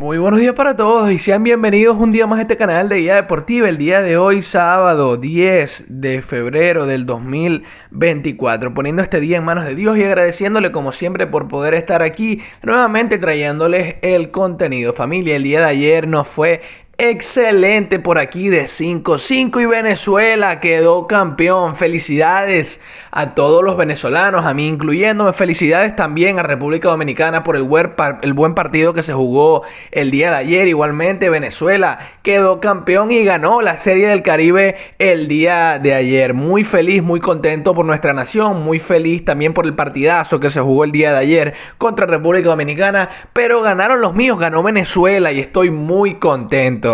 Muy buenos días para todos y sean bienvenidos un día más a este canal de Guía Deportiva. El día de hoy, sábado 10 de febrero del 2024, poniendo este día en manos de Dios y agradeciéndole como siempre por poder estar aquí nuevamente trayéndoles el contenido. Familia, el día de ayer nos fue Excelente por aquí de 5-5 y Venezuela quedó campeón. Felicidades a todos los venezolanos, a mí incluyéndome. Felicidades también a República Dominicana por el buen partido que se jugó el día de ayer. Igualmente Venezuela quedó campeón y ganó la Serie del Caribe el día de ayer. Muy feliz, muy contento por nuestra nación, muy feliz también por el partidazo que se jugó el día de ayer contra República Dominicana. Pero ganaron los míos, ganó Venezuela y estoy muy contento.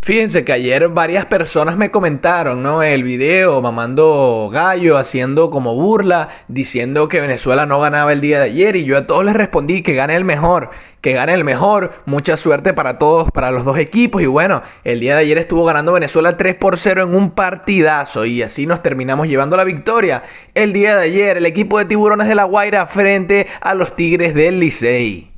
Fíjense que ayer varias personas me comentaron, ¿no? El video mamando gallo, haciendo como burla, diciendo que Venezuela no ganaba el día de ayer y yo a todos les respondí que gane el mejor, que gane el mejor, mucha suerte para todos, para los dos equipos y bueno, el día de ayer estuvo ganando Venezuela 3 por 0 en un partidazo y así nos terminamos llevando la victoria. El día de ayer el equipo de tiburones de La Guaira frente a los Tigres del Licey.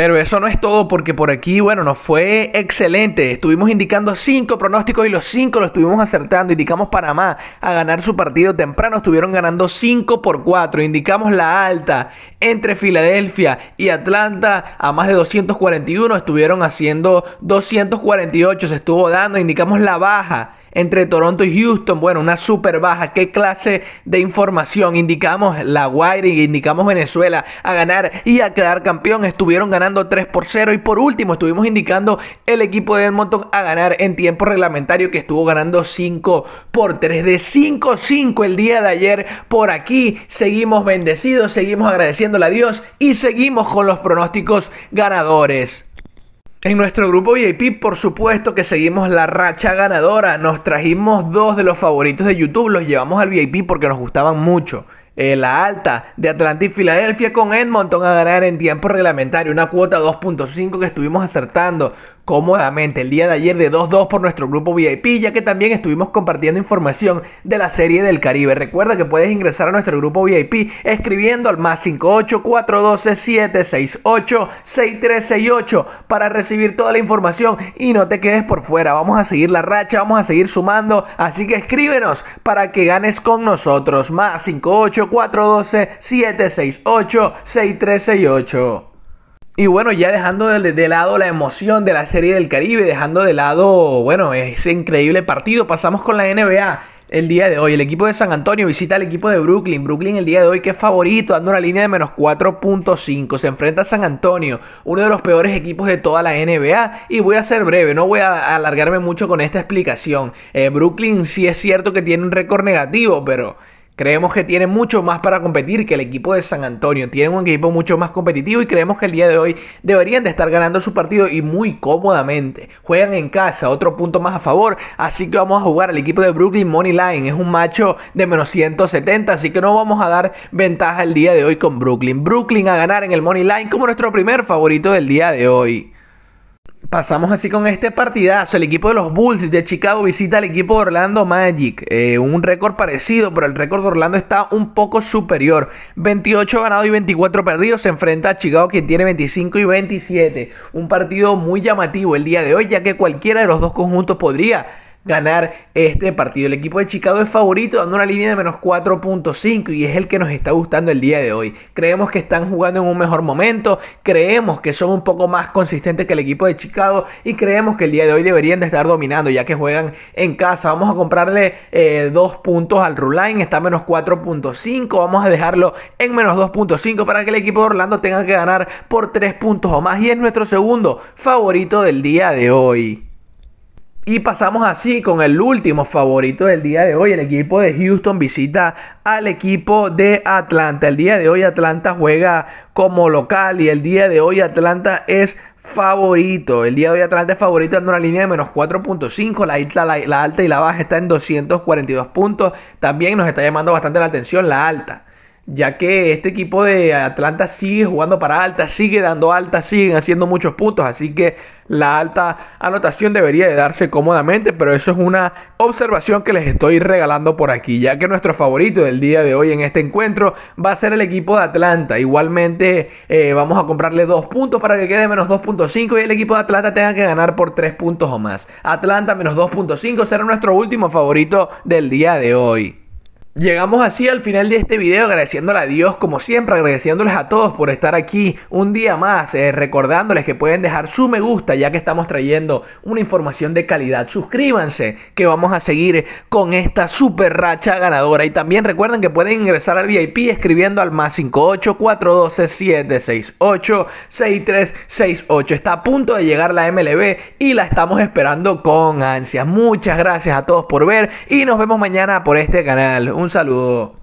Pero eso no es todo porque por aquí, bueno, nos fue excelente. Estuvimos indicando cinco pronósticos y los cinco los estuvimos acertando. Indicamos Panamá a ganar su partido temprano. Estuvieron ganando 5 por 4. Indicamos la alta entre Filadelfia y Atlanta a más de 241. Estuvieron haciendo 248. Se estuvo dando. Indicamos la baja entre Toronto y Houston. Bueno, una super baja. ¿Qué clase de información? Indicamos La Wiring, indicamos Venezuela a ganar y a quedar campeón. Estuvieron ganando 3 por 0. Y por último, estuvimos indicando el equipo de Edmonton a ganar en tiempo reglamentario que estuvo ganando 5 por 3. De 5-5 el día de ayer por aquí. Seguimos bendecidos, seguimos agradeciéndole a Dios y seguimos con los pronósticos ganadores. En nuestro grupo VIP, por supuesto que seguimos la racha ganadora. Nos trajimos dos de los favoritos de YouTube, los llevamos al VIP porque nos gustaban mucho. Eh, la alta de Atlanta y Filadelfia con Edmonton a ganar en tiempo reglamentario, una cuota 2.5 que estuvimos acertando cómodamente el día de ayer de 2-2 por nuestro grupo VIP, ya que también estuvimos compartiendo información de la serie del Caribe. Recuerda que puedes ingresar a nuestro grupo VIP escribiendo al más 58 412 768 6368 para recibir toda la información y no te quedes por fuera. Vamos a seguir la racha, vamos a seguir sumando, así que escríbenos para que ganes con nosotros. Más 58 412 768 6368. Y bueno, ya dejando de, lado la emoción de la Serie del Caribe, dejando de lado, bueno, ese increíble partido, pasamos con la NBA el día de hoy. El equipo de San Antonio visita al equipo de Brooklyn. Brooklyn el día de hoy que es favorito, dando una línea de menos 4.5. Se enfrenta a San Antonio, uno de los peores equipos de toda la NBA. Y voy a ser breve, no voy a alargarme mucho con esta explicación. Eh, Brooklyn sí es cierto que tiene un récord negativo, pero... Creemos que tiene mucho más para competir que el equipo de San Antonio. Tienen un equipo mucho más competitivo y creemos que el día de hoy deberían de estar ganando su partido y muy cómodamente. Juegan en casa, otro punto más a favor. Así que vamos a jugar al equipo de Brooklyn Money Line. Es un macho de menos 170, así que no vamos a dar ventaja el día de hoy con Brooklyn. Brooklyn a ganar en el Money Line como nuestro primer favorito del día de hoy. Pasamos así con este partidazo. El equipo de los Bulls de Chicago visita al equipo de Orlando Magic. Eh, un récord parecido, pero el récord de Orlando está un poco superior. 28 ganados y 24 perdidos. Se enfrenta a Chicago quien tiene 25 y 27. Un partido muy llamativo el día de hoy, ya que cualquiera de los dos conjuntos podría ganar este partido. El equipo de Chicago es favorito dando una línea de menos 4.5 y es el que nos está gustando el día de hoy. Creemos que están jugando en un mejor momento, creemos que son un poco más consistentes que el equipo de Chicago y creemos que el día de hoy deberían de estar dominando ya que juegan en casa. Vamos a comprarle eh, dos puntos al Ruline, está menos 4.5, vamos a dejarlo en menos 2.5 para que el equipo de Orlando tenga que ganar por 3 puntos o más y es nuestro segundo favorito del día de hoy. Y pasamos así con el último favorito del día de hoy. El equipo de Houston visita al equipo de Atlanta. El día de hoy Atlanta juega como local y el día de hoy Atlanta es favorito. El día de hoy Atlanta es favorito en una línea de menos 4.5. La, la alta y la baja está en 242 puntos. También nos está llamando bastante la atención la alta ya que este equipo de Atlanta sigue jugando para alta, sigue dando alta, siguen haciendo muchos puntos, así que la alta anotación debería de darse cómodamente, pero eso es una observación que les estoy regalando por aquí, ya que nuestro favorito del día de hoy en este encuentro va a ser el equipo de Atlanta. Igualmente eh, vamos a comprarle dos puntos para que quede menos 2.5 y el equipo de Atlanta tenga que ganar por tres puntos o más. Atlanta menos 2.5 será nuestro último favorito del día de hoy. Llegamos así al final de este video agradeciéndole a Dios como siempre, agradeciéndoles a todos por estar aquí un día más, eh, recordándoles que pueden dejar su me gusta ya que estamos trayendo una información de calidad. Suscríbanse que vamos a seguir con esta super racha ganadora y también recuerden que pueden ingresar al VIP escribiendo al más 58 412 768 6368. Está a punto de llegar la MLB y la estamos esperando con ansias. Muchas gracias a todos por ver y nos vemos mañana por este canal un saludo.